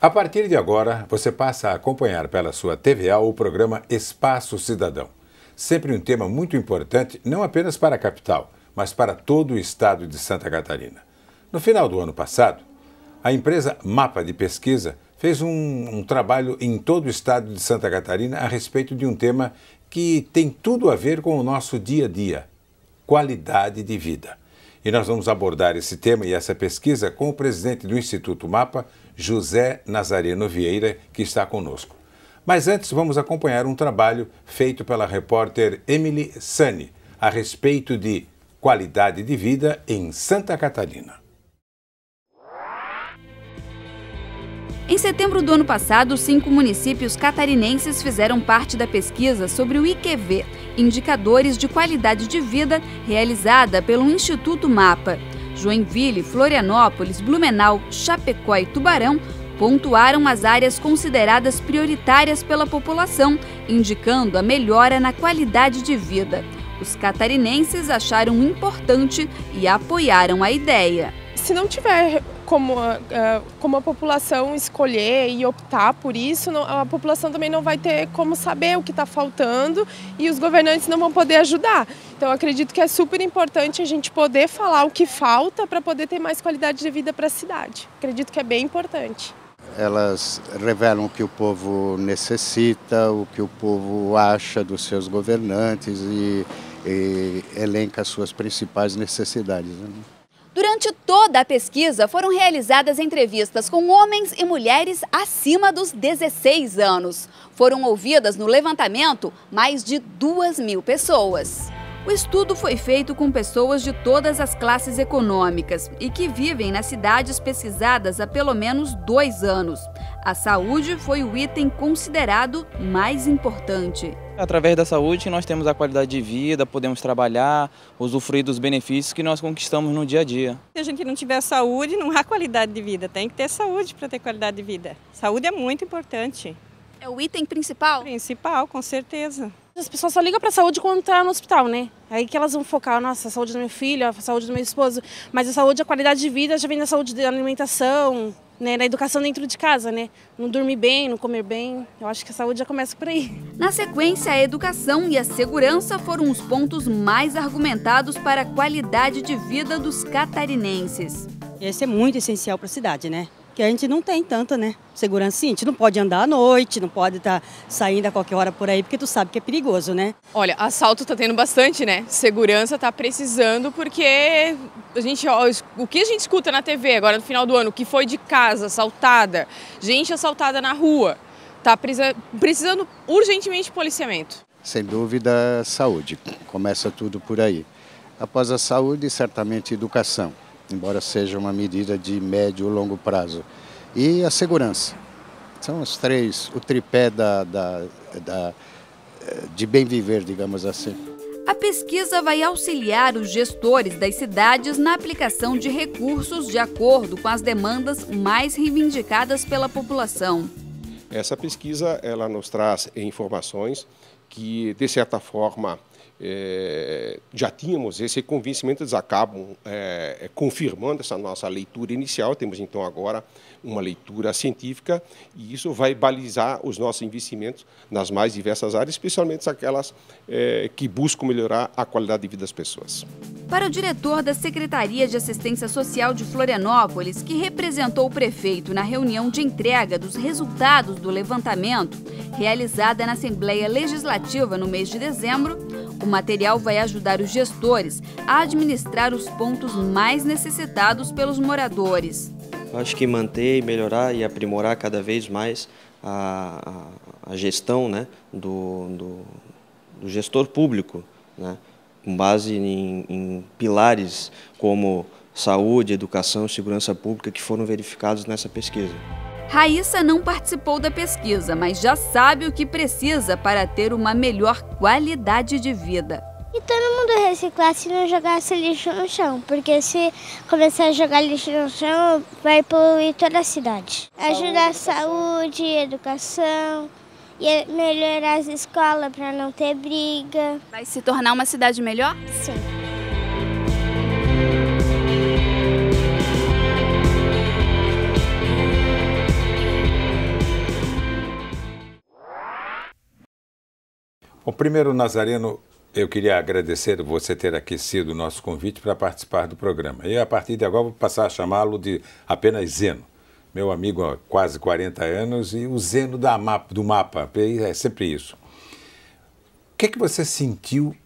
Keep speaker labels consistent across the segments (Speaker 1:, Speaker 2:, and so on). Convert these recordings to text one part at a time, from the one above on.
Speaker 1: A partir de agora, você passa a acompanhar pela sua TVA o programa Espaço Cidadão. Sempre um tema muito importante, não apenas para a capital, mas para todo o estado de Santa Catarina. No final do ano passado, a empresa Mapa de Pesquisa fez um, um trabalho em todo o estado de Santa Catarina a respeito de um tema que tem tudo a ver com o nosso dia a dia: qualidade de vida. E nós vamos abordar esse tema e essa pesquisa com o presidente do Instituto Mapa, José Nazareno Vieira, que está conosco. Mas antes, vamos acompanhar um trabalho feito pela repórter Emily Sani a respeito de qualidade de vida em Santa Catarina.
Speaker 2: Em setembro do ano passado, cinco municípios catarinenses fizeram parte da pesquisa sobre o IQV, Indicadores de Qualidade de Vida, realizada pelo Instituto MAPA. Joinville, Florianópolis, Blumenau, Chapecó e Tubarão pontuaram as áreas consideradas prioritárias pela população, indicando a melhora na qualidade de vida. Os catarinenses acharam importante e
Speaker 3: apoiaram a ideia. Se não tiver como, como a população escolher e optar por isso, a população também não vai ter como saber o que está faltando e os governantes não vão poder ajudar. Então, acredito que é super importante a gente poder falar o que falta para poder ter mais qualidade de vida para a cidade. Acredito que é bem importante.
Speaker 2: Elas revelam o que o povo necessita, o que o povo acha dos seus governantes e, e elenca as suas principais necessidades. Né? Durante toda a pesquisa, foram realizadas entrevistas com homens e mulheres acima dos 16 anos. Foram ouvidas no levantamento mais de 2 mil pessoas. O estudo foi feito com pessoas de todas as classes econômicas e que vivem nas cidades pesquisadas há pelo menos dois anos. A saúde foi o item considerado mais importante. Através da saúde nós temos a qualidade de vida, podemos trabalhar, usufruir dos benefícios que nós conquistamos no dia a dia. Se a gente não tiver saúde, não há qualidade de vida. Tem que ter saúde para ter qualidade de vida. Saúde é muito importante. É o item principal? Principal, com certeza. As pessoas só ligam para a saúde quando estão tá no hospital, né? Aí que elas vão focar, nossa, a saúde do meu filho, a saúde do meu esposo. Mas a saúde, a qualidade de vida já vem da saúde da alimentação, né, na educação dentro de casa, né? Não dormir bem, não comer bem. Eu acho que a saúde já começa por aí. Na sequência, a educação e a segurança foram os pontos mais argumentados para a qualidade de vida dos catarinenses. Esse é muito essencial para a cidade, né? que a gente não tem tanta, né? Segurança, sim, a gente não pode andar à noite, não pode estar tá saindo a qualquer hora por aí, porque tu sabe que é perigoso, né? Olha, assalto tá tendo bastante, né? Segurança tá precisando, porque a gente, ó, o que a gente escuta na TV agora no final do ano, que foi de casa, assaltada, gente assaltada na rua, tá precisando urgentemente de policiamento. Sem dúvida, saúde. Começa tudo por aí. Após a saúde, certamente educação embora seja uma medida de médio ou longo prazo. E a segurança. São os três, o tripé da, da, da eh, de bem viver, digamos assim. A pesquisa vai auxiliar os gestores das cidades na aplicação de recursos de acordo com as demandas mais reivindicadas pela população.
Speaker 1: Essa pesquisa ela nos traz informações que, de certa forma, é, já tínhamos esse convencimento, eles acabam é, é, confirmando essa nossa leitura inicial. Temos então agora uma leitura científica e isso vai balizar os nossos investimentos nas mais diversas áreas, especialmente aquelas é, que buscam melhorar a qualidade de vida das pessoas.
Speaker 2: Para o diretor da Secretaria de Assistência Social de Florianópolis, que representou o prefeito na reunião de entrega dos resultados do levantamento realizada na Assembleia Legislativa no mês de dezembro, o material vai ajudar os gestores a administrar os pontos mais necessitados pelos moradores. Acho que manter, melhorar e aprimorar cada
Speaker 3: vez mais a, a, gestão né, do, do, do, gestor público, né, com base em, em pilares como saúde, educação, segurança pública que foram verificados nessa pesquisa.
Speaker 2: Raíssa não participou da pesquisa, mas já sabe o que precisa para ter uma melhor qualidade de vida.
Speaker 1: E todo mundo reciclasse e não jogasse lixo no chão, porque se começar a jogar lixo no chão, vai poluir toda a cidade. Ajudar a
Speaker 2: saúde, educação, e é melhorar as escolas para não ter briga. Vai se tornar uma cidade melhor? Sim.
Speaker 1: Bom, primeiro, Nazareno, eu queria agradecer você ter aquecido o nosso convite para participar do programa. E a partir de agora vou passar a chamá-lo de apenas Zeno. Meu amigo há quase 40 anos e o Zeno da mapa, do mapa, é sempre isso. O que é que você sentiu,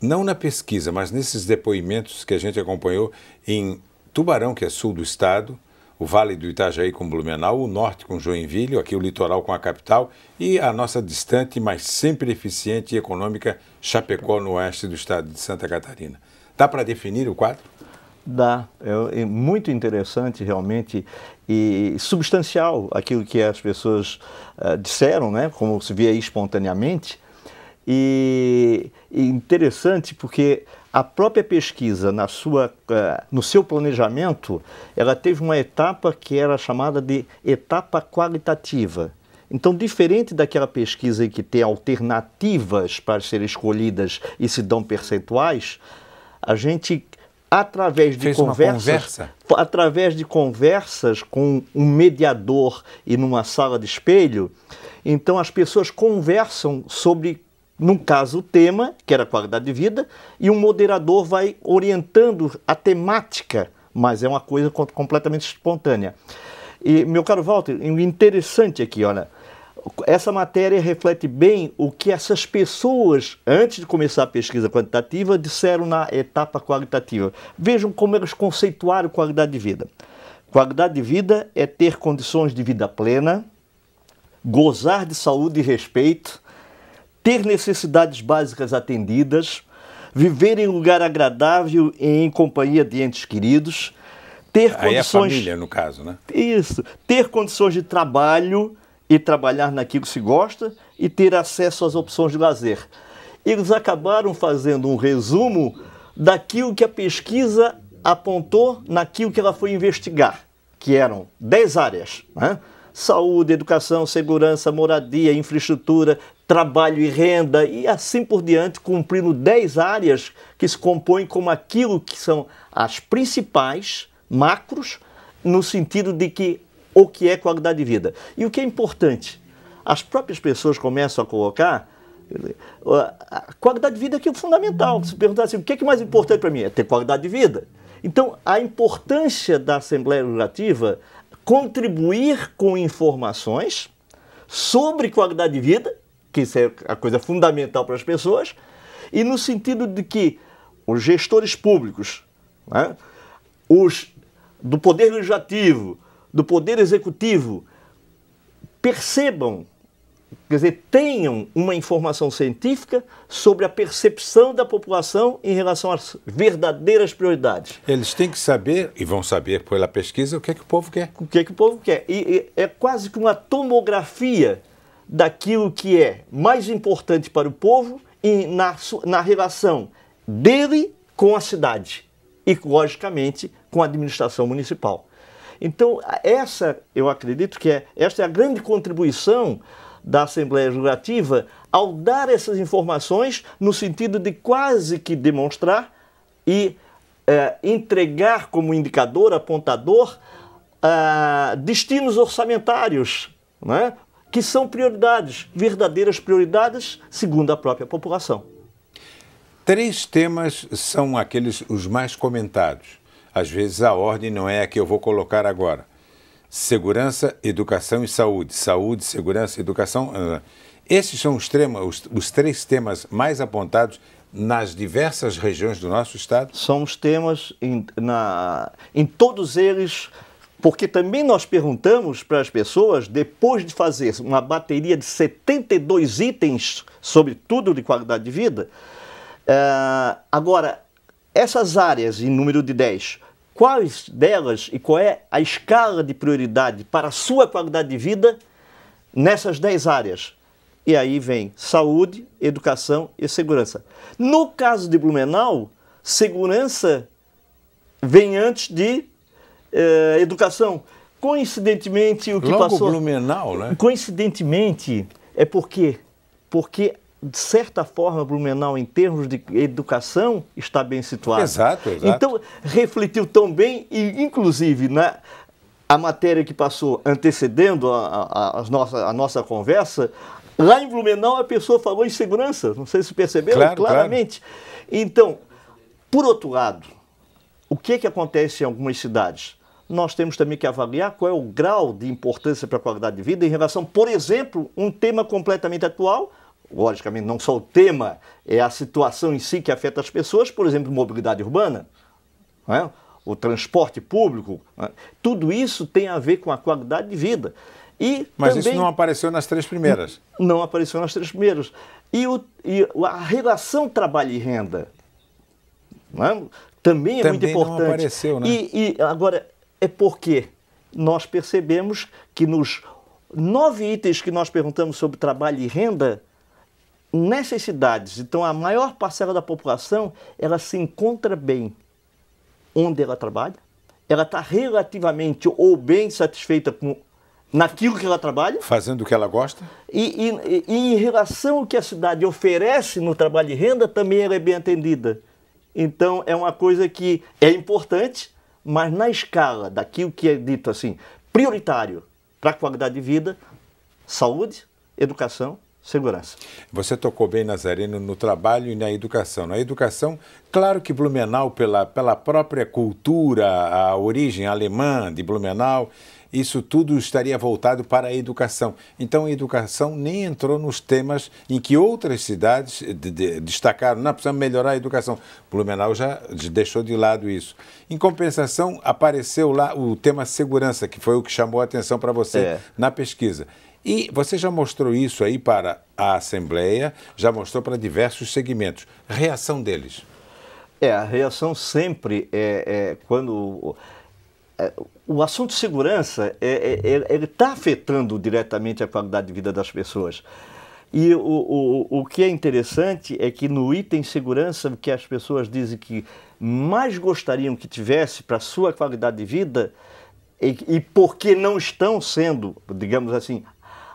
Speaker 1: não na pesquisa, mas nesses depoimentos que a gente acompanhou em Tubarão, que é sul do estado, o Vale do Itajaí com Blumenau, o Norte com Joinville, aqui o litoral com a capital e a nossa distante, mas sempre eficiente e econômica Chapecó, no oeste do estado de Santa Catarina. Dá para definir o quadro?
Speaker 3: Dá. É, é, muito interessante, realmente, e substancial aquilo que as pessoas uh, disseram, né? como se via espontaneamente. E, interessante porque a própria pesquisa, na sua, eh, no seu planejamento, ela teve uma etapa que era chamada de etapa qualitativa. Então, diferente daquela pesquisa em que tem alternativas para serem escolhidas e se dão percentuais, a gente através de Fez conversas, conversa. através de conversas com um mediador e numa sala de espelho, então as pessoas conversam sobre num caso, o tema, que era qualidade de vida, e um moderador vai orientando a temática, mas é uma coisa completamente espontânea. E, meu caro Walter, interessante aqui, olha, essa matéria reflete bem o que essas pessoas, antes de começar a pesquisa quantitativa, disseram na etapa qualitativa. Vejam como elas conceituaram qualidade de vida. Qualidade de vida é ter condições de vida plena, gozar de saúde e respeito, ter necessidades básicas atendidas, viver em lugar agradável e em companhia de entes queridos, ter Aí condições. É a família, no caso, né? Isso. Ter condições de trabalho e trabalhar naquilo que se gosta e ter acesso às opções de lazer. Eles acabaram fazendo um resumo daquilo que a pesquisa apontou naquilo que ela foi investigar, que eram 10 áreas. Né? saúde, educação, segurança, moradia, infraestrutura, trabalho e renda e assim por diante, cumprindo 10 áreas que se compõem como aquilo que são as principais macros no sentido de que o que é qualidade de vida. E o que é importante, as próprias pessoas começam a colocar a qualidade de vida que é fundamental. Se perguntar assim, o que é, é mais importante para mim? É ter qualidade de vida. Então, a importância da Assembleia Legislativa, contribuir com informações sobre qualidade de vida, que isso é a coisa fundamental para as pessoas, e no sentido de que os gestores públicos, né, os do poder legislativo, do poder executivo, percebam quer dizer, tenham uma informação científica sobre a percepção da população em relação às verdadeiras prioridades. Eles têm que saber, e vão saber pela pesquisa, o que é que o povo quer. O que é que o povo quer. E, e é quase que uma tomografia daquilo que é mais importante para o povo e na, na relação dele com a cidade e, logicamente, com a administração municipal. Então, essa, eu acredito que é, esta é a grande contribuição da Assembleia Legislativa, ao dar essas informações, no sentido de quase que demonstrar e é, entregar como indicador, apontador, é, destinos orçamentários, né, que são prioridades, verdadeiras prioridades, segundo a própria população. Três temas são aqueles os mais comentados.
Speaker 1: Às vezes a ordem não é a que eu vou colocar agora segurança, educação e saúde. Saúde, segurança, educação. Ah, ah. Esses são os, trema, os, os três temas mais
Speaker 3: apontados nas diversas regiões do nosso estado? São os temas em, na, em todos eles, porque também nós perguntamos para as pessoas, depois de fazer uma bateria de 72 itens, sobretudo de qualidade de vida, uh, agora, essas áreas, em número de 10, quais delas e qual é a escala de prioridade para a sua qualidade de vida nessas 10 áreas. E aí vem saúde, educação e segurança. No caso de Blumenau, segurança vem antes de eh, educação. Coincidentemente, o que Logo passou. Blumenau, né? Coincidentemente, é porque porque de certa forma, Blumenau, em termos de educação, está bem situado. Exato, exato. Então, refletiu tão bem e, inclusive, na a matéria que passou antecedendo a, a, a, nossa, a nossa conversa, lá em Blumenau a pessoa falou em segurança, não sei se perceberam claro, claramente. Claro. Então, por outro lado, o que, é que acontece em algumas cidades? nós temos também que avaliar qual é o grau de importância para a qualidade de vida em relação, por exemplo, um tema completamente atual, logicamente, não só o tema, é a situação em si que afeta as pessoas, por exemplo, mobilidade urbana, é? o transporte público, é? tudo isso tem a ver com a qualidade de vida. E Mas também, isso não apareceu nas três primeiras. Não apareceu nas três primeiras. E, o, e a relação trabalho e renda é? também é também muito importante. Não apareceu, né? E, e agora, é porque nós percebemos que nos nove itens que nós perguntamos sobre trabalho e renda, necessidades. Então, a maior parcela da população ela se encontra bem onde ela trabalha, ela está relativamente ou bem satisfeita com naquilo que ela trabalha, fazendo o que ela gosta, e, e, e em relação ao que a cidade oferece no trabalho de renda, também ela é bem atendida. Então, é uma coisa que é importante, mas na escala daquilo que é dito assim prioritário para a qualidade de vida, saúde, educação segurança. Você tocou bem, Nazareno, no
Speaker 1: trabalho e na educação. Na educação, claro que Blumenau, pela, pela própria cultura, a origem alemã de Blumenau, isso tudo estaria voltado para a educação. Então, a educação nem entrou nos temas em que outras cidades de, de, destacaram. Não, precisamos melhorar a educação. Blumenau já deixou de lado isso. Em compensação, apareceu lá o tema segurança, que foi o que chamou a atenção para você é. na pesquisa. E você já mostrou isso aí para a Assembleia, já mostrou para diversos
Speaker 3: segmentos. Reação deles? É, a reação sempre é, é quando. É, o assunto segurança é, é, é ele está afetando diretamente a qualidade de vida das pessoas. E o, o, o que é interessante é que no item segurança, que as pessoas dizem que mais gostariam que tivesse para sua qualidade de vida, e, e porque não estão sendo, digamos assim,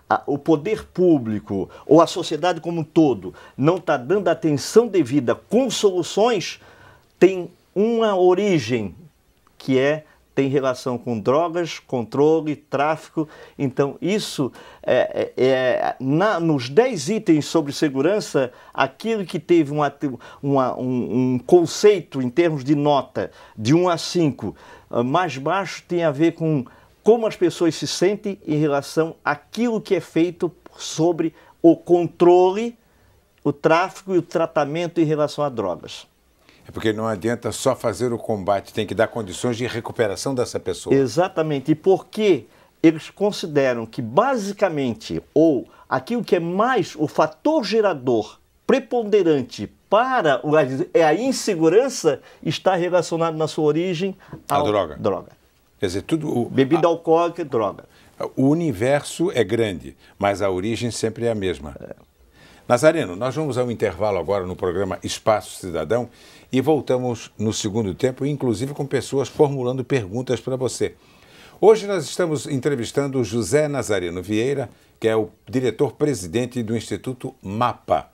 Speaker 3: a, o poder público ou a sociedade como um todo não está dando atenção devida com soluções, tem uma origem que é tem relação com drogas, controle, tráfico. Então, isso é, é, é na, nos 10 itens sobre segurança, aquilo que teve uma, uma, um, um, conceito em termos de nota de 1 a 5 ah, mais baixo tem a ver com como as pessoas se sentem em relação àquilo que é feito sobre o controle, o tráfico e o tratamento em relação a drogas. É porque não adianta só fazer o combate, tem que dar condições de recuperação dessa pessoa. Exatamente. E porque eles consideram que basicamente ou aquilo que é mais o fator gerador preponderante para é a insegurança está relacionado na sua origem à droga. droga. Quer dizer, tudo. Bebida a, alcoólica e droga. O universo é
Speaker 1: grande, mas a origem sempre é a mesma. É. Nazareno, nós vamos ao intervalo agora no programa Espaço Cidadão e voltamos no segundo tempo, inclusive com pessoas formulando perguntas para você. Hoje nós estamos entrevistando José Nazareno Vieira, que é o diretor-presidente do Instituto MAPA.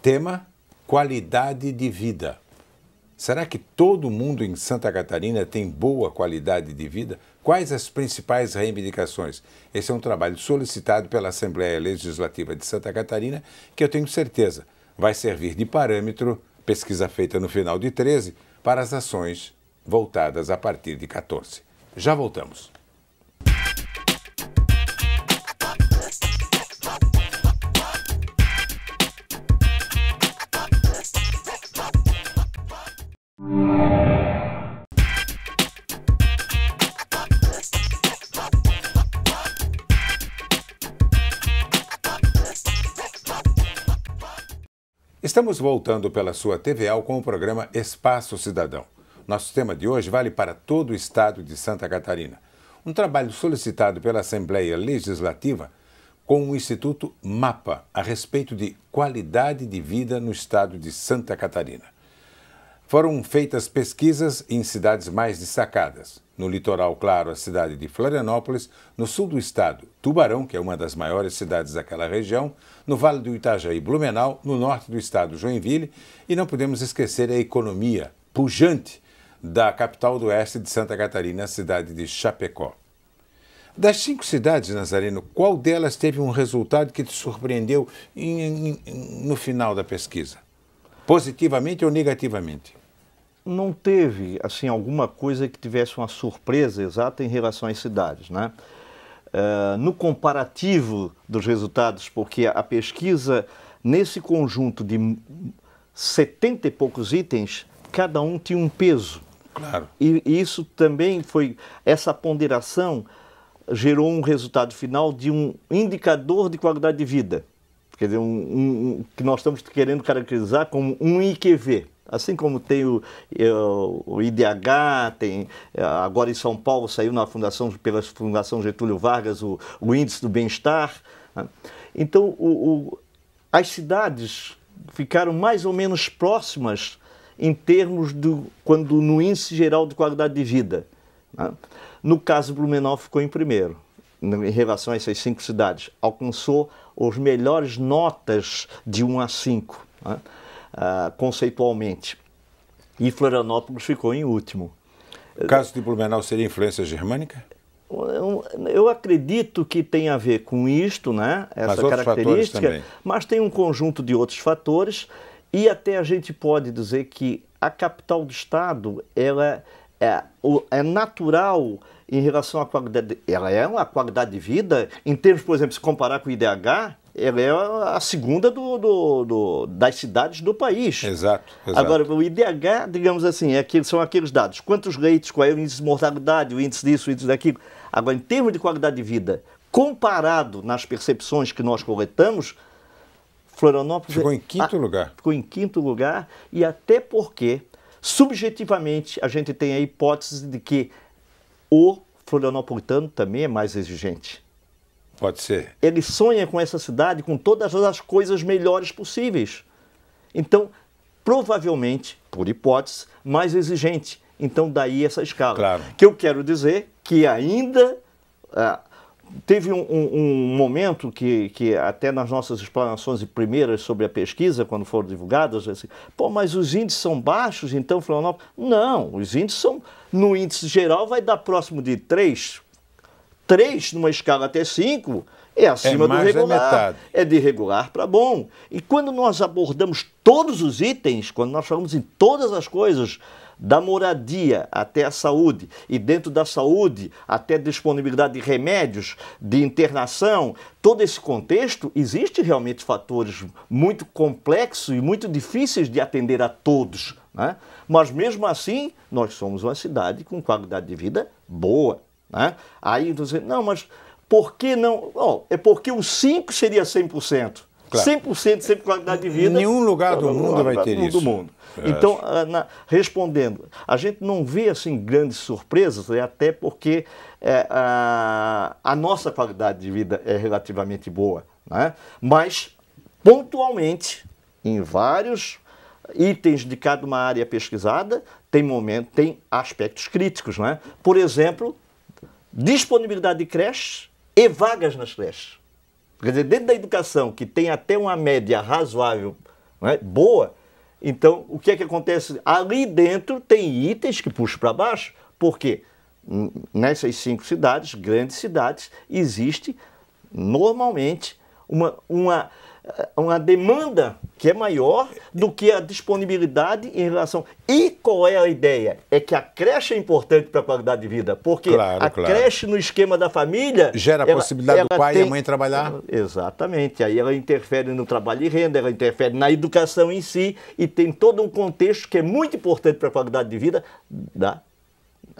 Speaker 1: Tema: qualidade de vida. Será que todo mundo em Santa Catarina tem boa qualidade de vida? Quais as principais reivindicações? Esse é um trabalho solicitado pela Assembleia Legislativa de Santa Catarina, que eu tenho certeza vai servir de parâmetro, pesquisa feita no final de 13, para as ações voltadas a partir de 14. Já voltamos. Estamos voltando pela sua TVA com o programa Espaço Cidadão. Nosso tema de hoje vale para todo o estado de Santa Catarina. Um trabalho solicitado pela Assembleia Legislativa com o Instituto MAPA a respeito de qualidade de vida no estado de Santa Catarina. Foram feitas pesquisas em cidades mais destacadas. No litoral claro, a cidade de Florianópolis, no sul do estado, Tubarão, que é uma das maiores cidades daquela região, no Vale do Itajaí, Blumenau, no norte do estado, Joinville, e não podemos esquecer a economia pujante da capital do oeste de Santa Catarina, a cidade de Chapecó. Das cinco cidades, Nazareno, qual delas teve um resultado que te surpreendeu em, em, no final da pesquisa?
Speaker 3: Positivamente ou negativamente? não teve assim alguma coisa que tivesse uma surpresa exata em relação às cidades, né? Uh, no comparativo dos resultados, porque a pesquisa nesse conjunto de setenta e poucos itens, cada um tinha um peso. Claro. E, e isso também foi essa ponderação gerou um resultado final de um indicador de qualidade de vida, quer dizer, um, um, um que nós estamos querendo caracterizar como um IQV. Assim como tem o, é, o IDH, tem é, agora em São Paulo saiu na fundação, pela Fundação Getúlio Vargas o, o Índice do Bem-Estar. Né? Então, o, o, as cidades ficaram mais ou menos próximas em termos do quando no índice geral de qualidade de vida. Né? No caso, Blumenau ficou em primeiro em relação a essas cinco cidades, alcançou as melhores notas de 1 a 5. Ah, conceitualmente. E Florianópolis ficou em último. O caso de Blumenau seria influência germânica? Eu, eu acredito que tem a ver com isto, né? essa mas característica, mas tem um conjunto de outros fatores e até a gente pode dizer que a capital do Estado ela é, é natural em relação à qualidade, ela é uma qualidade de vida, em termos, por exemplo, se comparar com o IDH, ela é a segunda do, do, do, das cidades do país. Exato, exato, Agora, o IDH, digamos assim, é são aqueles dados. Quantos leitos, qual é o índice de mortalidade, o índice disso, o índice daquilo. Agora, em termos de qualidade de vida, comparado nas percepções que nós coletamos, Florianópolis... Ficou é em quinto a, lugar. Ficou em quinto lugar, e até porque, subjetivamente, a gente tem a hipótese de que o florianopolitano também é mais exigente. Pode ser. Ele sonha com essa cidade com todas as coisas melhores possíveis. Então, provavelmente, por hipótese, mais exigente. Então, daí essa escala. Claro. Que eu quero dizer que ainda. Ah, teve um, um, um, momento que, que, até nas nossas explanações primeiras sobre a pesquisa, quando foram divulgadas, assim, pô, mas os índices são baixos, então Florianópolis. Não, os índices são. No índice geral vai dar próximo de 3, 3 numa escala até 5 é acima é do regular. É de regular para bom. E quando nós abordamos todos os itens, quando nós falamos em todas as coisas, da moradia até a saúde, e dentro da saúde até disponibilidade de remédios, de internação, todo esse contexto, existe realmente fatores muito complexos e muito difíceis de atender a todos. Né? Mas mesmo assim, nós somos uma cidade com qualidade de vida boa. Né? Aí então, você, não, mas por que não? Oh, é porque os 5 seria 100%. Claro. 100% sempre qualidade de vida. Nenhum lugar do mundo vai ter isso. Mundo. É. Então, ah, na, respondendo, a gente não vê assim grandes surpresas, né? até porque é, a, a, nossa qualidade de vida é relativamente boa. Né? Mas, pontualmente, em vários itens de cada uma área pesquisada, tem momento, tem aspectos críticos, né? Por exemplo, disponibilidade de creches e vagas nas creches. Quer dizer, dentro da educação, que tem até uma média razoável, né, boa, então o que é que acontece? Ali dentro tem itens que puxam para baixo, porque nessas cinco cidades, grandes cidades, existe normalmente uma, uma eh, uma demanda que é maior do que a disponibilidade em relação. E qual é a ideia? É que a creche é importante para a qualidade de vida, porque claro, a claro. creche no esquema da família. Gera a ela, possibilidade ela do pai tem... e a mãe trabalhar? Exatamente. Aí ela interfere no trabalho e renda, ela interfere na educação em si e tem todo um contexto que é muito importante para a qualidade de vida da.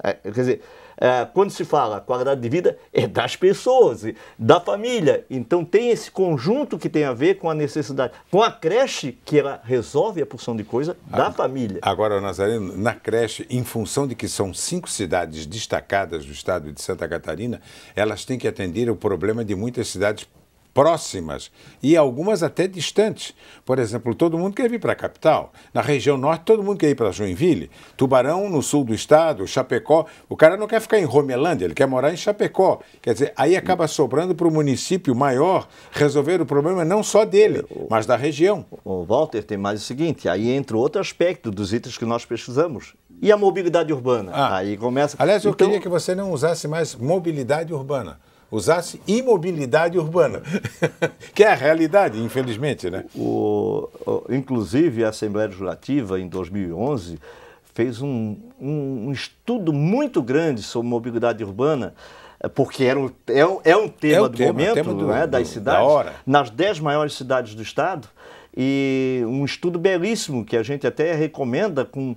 Speaker 3: É, quer dizer é, quando se fala qualidade de vida, é das pessoas, da família. Então tem esse conjunto que tem a ver com a necessidade, com a creche, que ela resolve a porção de coisa da
Speaker 1: agora, família. Agora, Nazareno, na creche, em função de que são cinco cidades destacadas do estado de Santa Catarina, elas têm que atender o problema de muitas cidades próximas e algumas até distantes. Por exemplo, todo mundo quer vir para a capital. Na região norte, todo mundo quer ir para Joinville. Tubarão, no sul do estado, Chapecó. O cara não quer ficar em Romelândia, ele quer morar em Chapecó. Quer dizer, aí acaba sobrando para o município
Speaker 3: maior resolver o problema não só dele, é, mas da região. O Walter tem mais o seguinte, aí entra outro aspecto dos itens que nós pesquisamos. E a mobilidade urbana? Ah. Aí começa... Aliás, eu então... queria
Speaker 1: que você não usasse mais mobilidade urbana usasse imobilidade
Speaker 3: urbana, que é a realidade, infelizmente. Né? O, o, inclusive, a Assembleia Legislativa, em 2011, fez um, um, um estudo muito grande sobre mobilidade urbana, eh, porque era um, é, um, é um tema é do tema, momento tema do, né, do, das cidades, da nas dez maiores cidades do Estado, e um estudo belíssimo que a gente até recomenda com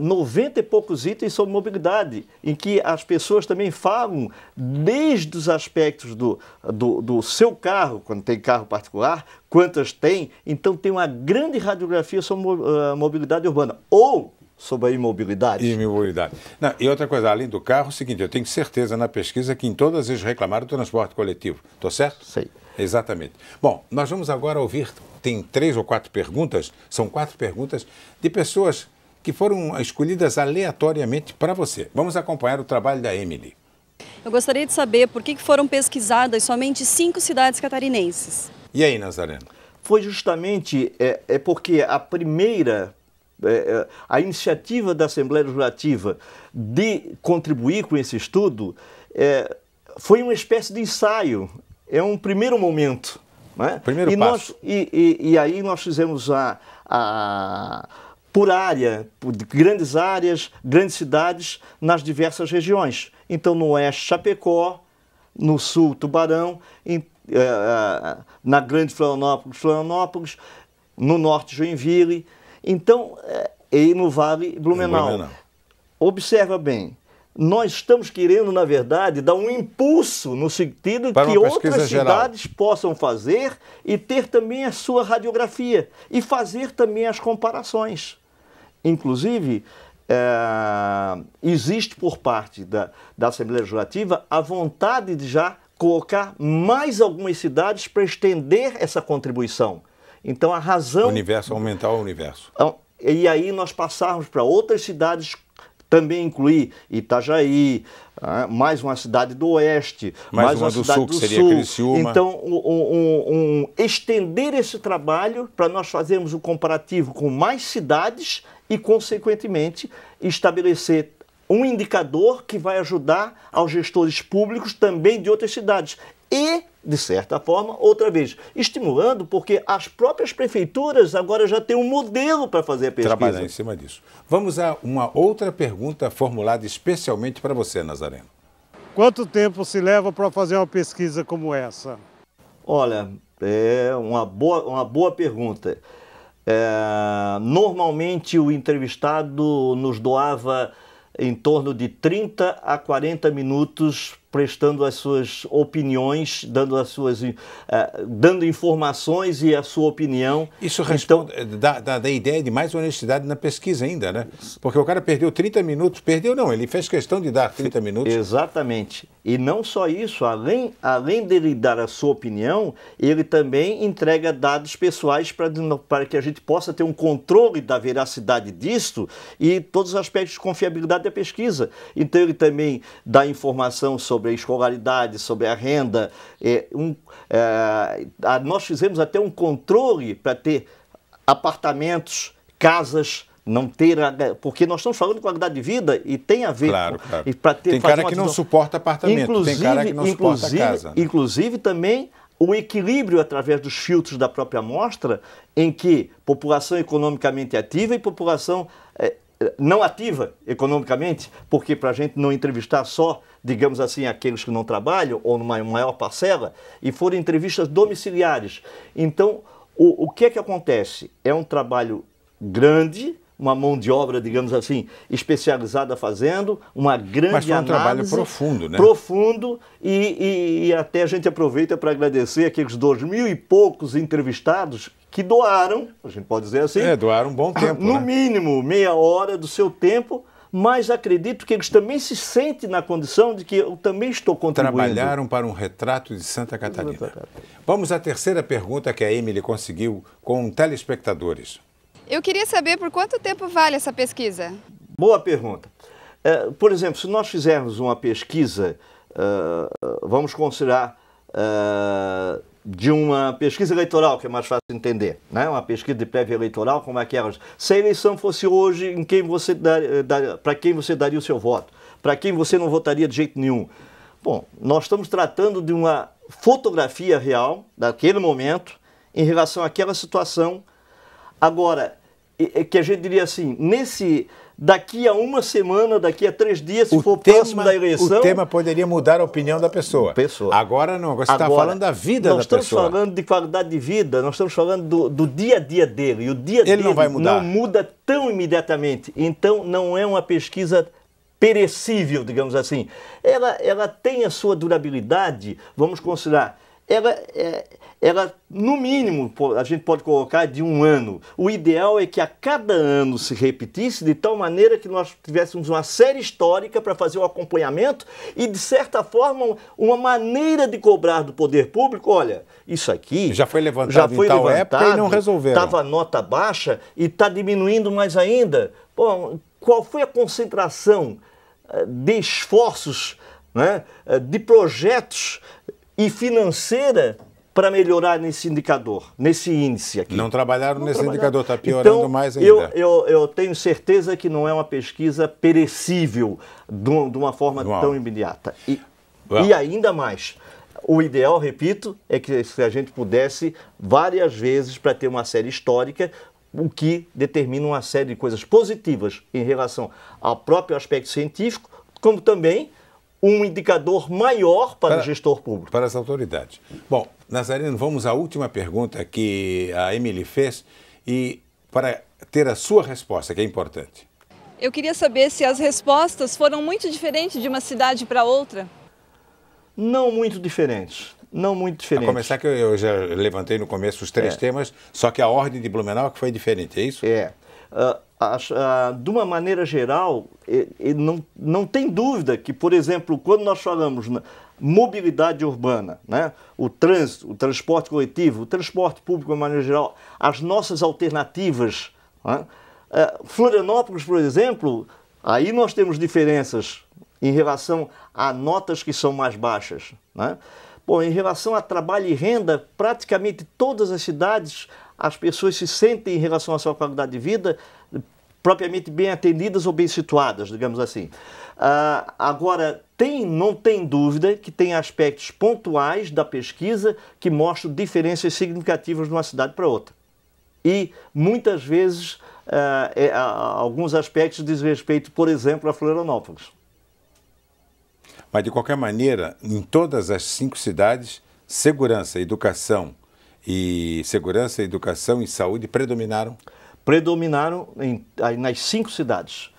Speaker 3: 90 eh, e poucos itens sobre mobilidade, em que as pessoas também falam desde os aspectos do, do, do seu carro, quando tem carro particular, quantas tem. Então tem uma grande radiografia sobre uh, mobilidade urbana. Ou sobre a imobilidade. Imobilidade. Não,
Speaker 1: e outra coisa, além do carro, é o seguinte, eu tenho certeza na pesquisa que em todas eles reclamaram do transporte coletivo. Estou certo? Sim. Exatamente. Bom, nós vamos agora ouvir, tem três ou quatro perguntas, são quatro perguntas de pessoas que foram escolhidas aleatoriamente para você. Vamos acompanhar o trabalho da Emily.
Speaker 2: Eu gostaria de saber por que foram pesquisadas somente cinco cidades catarinenses.
Speaker 3: E aí, Nazareno? Foi justamente é, é porque a primeira é, é, a iniciativa da Assembleia Legislativa de contribuir com esse estudo é, foi uma espécie de ensaio, é um primeiro momento. Né? Primeiro e passo. Nós, e, e, e, aí nós fizemos a, a por área, por grandes áreas, grandes cidades nas diversas regiões. Então, no oeste, é Chapecó, no sul, Tubarão, em, eh, eh, na grande Florianópolis, Florianópolis, no norte, Joinville, então, eh, e no vale Blumenau. Blumenau. Observa bem, nós estamos querendo, na verdade, dar um impulso no sentido Para que outras geral. cidades possam fazer e ter também a sua radiografia e fazer também as comparações. Inclusive, é, existe por parte da, da Assembleia Legislativa a vontade de já colocar mais algumas cidades para estender essa contribuição. Então, a razão. O universo, aumentar o universo. Então, e aí nós passarmos para outras cidades também incluir Itajaí, ah, mais uma cidade do Oeste, mais, mais uma, uma do cidade Sul, do seria Sul. Criciúma. Então, um, um, um, estender esse trabalho para nós fazermos o um comparativo com mais cidades e, consequentemente, estabelecer um indicador que vai ajudar aos gestores públicos também de outras cidades e, de certa forma, outra vez, estimulando, porque as próprias prefeituras agora já têm um modelo para fazer a pesquisa. Trabalhar em
Speaker 1: cima disso. Vamos a uma outra pergunta formulada
Speaker 3: especialmente para você, Nazareno.
Speaker 1: Quanto tempo se leva para fazer uma pesquisa como essa?
Speaker 3: Olha, é uma boa, uma boa pergunta. É, normalmente o entrevistado nos doava em torno de 30 a 40 minutos prestando as suas opiniões, dando as suas uh, dando informações e a sua opinião. Isso então responde, então, dá,
Speaker 1: dá, dá, a ideia de mais honestidade na pesquisa ainda, né? Porque o cara perdeu 30 minutos, perdeu não, ele fez
Speaker 3: questão de dar 30 minutos. Exatamente. E não só isso, além, além dele dar a sua opinião, ele também entrega dados pessoais para, que a gente possa ter um controle da veracidade disto e todos os aspectos de confiabilidade da pesquisa. Então, ele também dá informação sobre a escolaridade, sobre a renda. É, um, é, nós fizemos até um controle para ter apartamentos, casas, não ter porque nós estamos falando de qualidade de vida e tem a ver claro, claro. E ter, tem cara que não suporta apartamento inclusive, tem cara que não suporta casa né? inclusive também o equilíbrio através dos filtros da própria amostra em que população economicamente ativa e população é, não ativa economicamente, porque para a gente não entrevistar só, digamos assim, aqueles que não trabalham, ou numa maior parcela, e foram entrevistas domiciliares. Então, o, o que é que acontece? É um trabalho grande, uma mão de obra, digamos assim, especializada fazendo, uma grande Mas foi um análise, trabalho profundo, né? Profundo e, e, e até a gente aproveita para agradecer aqueles dois mil e poucos entrevistados que doaram, a gente pode dizer assim. É, doaram um bom tempo. No né? mínimo meia hora do seu tempo mas acredito que eles também se sentem na condição de que eu também estou contribuindo. Trabalharam
Speaker 1: para um retrato de Santa Catarina. Vamos à terceira pergunta que a Emily conseguiu com telespectadores.
Speaker 2: Eu queria saber por quanto tempo vale essa pesquisa?
Speaker 3: Boa pergunta. É, por exemplo, se nós fizermos uma pesquisa, uh, vamos considerar uh, de uma pesquisa eleitoral, que é mais fácil entender, né? uma pesquisa de prévia eleitoral, como é que era? Se a eleição fosse hoje, em quem você para quem você daria o seu voto? Para quem você não votaria de jeito nenhum? Bom, nós estamos tratando de uma fotografia real daquele momento em relação àquela situação Agora, que a gente diria assim, nesse daqui a uma semana, daqui a três dias, se o for tema, próximo da eleição. O tema
Speaker 1: poderia mudar a opinião da pessoa. Pessoa. Agora não, você está falando da vida da pessoa. Nós estamos falando
Speaker 3: de qualidade de vida, nós estamos falando do, do dia a dia dele. E o dia a dia não, vai mudar. não muda tão imediatamente. Então não é uma pesquisa perecível, digamos assim. Ela, ela tem a sua durabilidade, vamos considerar ela, é, ela, no mínimo, a gente pode colocar de um ano. O ideal é que a cada ano se repetisse de tal maneira que nós tivéssemos uma série histórica para fazer o um acompanhamento e, de certa forma, uma maneira de cobrar do poder público. Olha, isso aqui. Já foi levantado já foi em tal levantado, época e não resolveram. Estava nota baixa e está diminuindo mais ainda. Bom, qual foi a concentração eh, de esforços? Né, eh, de projetos e financeira para melhorar nesse indicador, nesse índice aqui. Não trabalharam não nesse trabalharam. indicador, está então, piorando então, mais ainda. Eu, eu, eu, tenho certeza que não é uma pesquisa perecível de, uma forma Uau. tão imediata. E, e ainda mais, o ideal, repito, é que se a gente pudesse várias vezes para ter uma série histórica, o que determina uma série de coisas positivas em relação ao próprio aspecto científico, como também um indicador maior para, para o gestor público. Para as autoridades.
Speaker 1: Bom, Nazareno, vamos à última pergunta que a Emily fez e para ter a sua resposta, que é importante.
Speaker 2: Eu queria saber se as respostas foram muito diferentes de uma cidade para outra.
Speaker 3: Não muito diferentes.
Speaker 1: Não muito diferentes. A começar que eu já levantei no começo os três é. temas, só que a ordem de Blumenau é que foi diferente, é
Speaker 3: isso? É. Uh, ah, de uma maneira geral, não, não tem dúvida que, por exemplo, quando nós falamos na mobilidade urbana, né, o trânsito, o transporte coletivo, o transporte público de maneira geral, as nossas alternativas. Né, eh, Florianópolis, por exemplo, aí nós temos diferenças em relação a notas que são mais baixas. Né? Bom, em relação a trabalho e renda, praticamente todas as cidades as pessoas se sentem em relação à sua qualidade de vida propriamente bem atendidas ou bem situadas, digamos assim. Uh, agora, tem, não tem dúvida que tem aspectos pontuais da pesquisa que mostram diferenças significativas de uma cidade para outra. E muitas vezes uh, é, alguns aspectos diz respeito, por exemplo, a Florianópolis.
Speaker 1: Mas de qualquer maneira, em todas as cinco cidades, segurança, educação, e segurança, educação e saúde predominaram?
Speaker 3: Predominaram em, nas cinco cidades.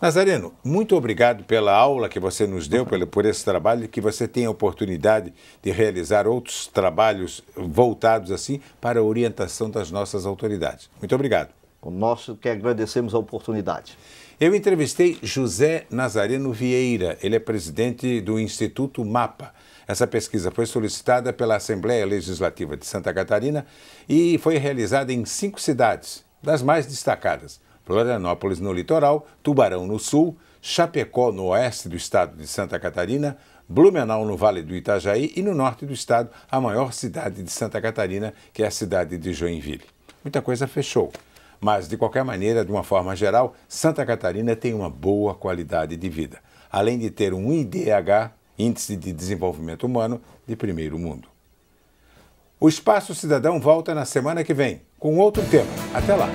Speaker 1: Nazareno, muito obrigado pela aula que você nos deu, uhum. pelo, por esse trabalho, e que você tenha a oportunidade de realizar outros trabalhos voltados assim para a orientação das nossas autoridades. Muito obrigado. Nós que agradecemos a oportunidade. Eu entrevistei José Nazareno Vieira, ele é presidente do Instituto MAPA. Essa pesquisa foi solicitada pela Assembleia Legislativa de Santa Catarina e foi realizada em cinco cidades, das mais destacadas: Florianópolis no litoral, Tubarão no sul, Chapecó no oeste do estado de Santa Catarina, Blumenau no Vale do Itajaí e no norte do estado, a maior cidade de Santa Catarina, que é a cidade de Joinville. Muita coisa fechou. Mas, de qualquer maneira, de uma forma geral, Santa Catarina tem uma boa qualidade de vida. Além de ter um IDH Índice de Desenvolvimento Humano de Primeiro Mundo. O Espaço Cidadão volta na semana que vem com outro tema. Até lá!